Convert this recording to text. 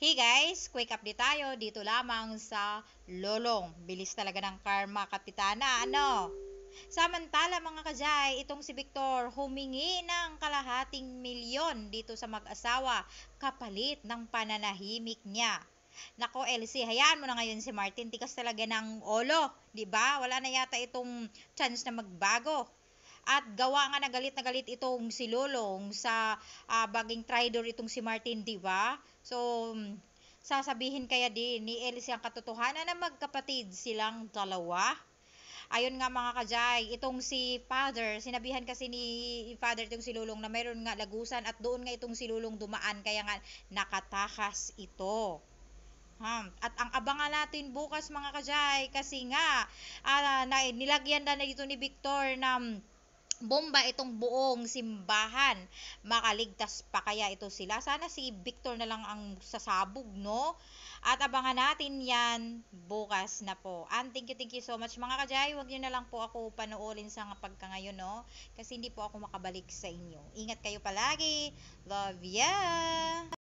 Hey guys, quick update tayo dito lamang sa Lolong. Bilis talaga ng karma, kapitana. Ano? Samantala mga kajay, itong si Victor humingi ng kalahating milyon dito sa mag-asawa kapalit ng pananahimik niya. Nako, LC, hayaan mo na ngayon si Martin. Tikas talaga ng olo, di ba? Wala na yata itong chance na magbago. At gawa nga na galit na galit itong si Lolong sa uh, baging traitor itong si Martin, di ba? So, mm, sasabihin kaya din ni Elsie ang katotohanan na magkapatid silang dalawa? Ayon nga mga kajay, itong si Father, sinabihan kasi ni Father itong si Lulong na mayroon nga lagusan at doon nga itong si Lulong dumaan kaya nga nakatakas ito. Hmm. At ang abangan natin bukas mga kajay kasi nga uh, ah, na, nilagyan na dito ni Victor na bomba itong buong simbahan. Makaligtas pa kaya ito sila? Sana si Victor na lang ang sasabog, no? At abangan natin yan bukas na po. And thank you, thank you so much mga kajay. Huwag nyo na lang po ako panoorin sa pagka ngayon, no? Kasi hindi po ako makabalik sa inyo. Ingat kayo palagi. Love ya!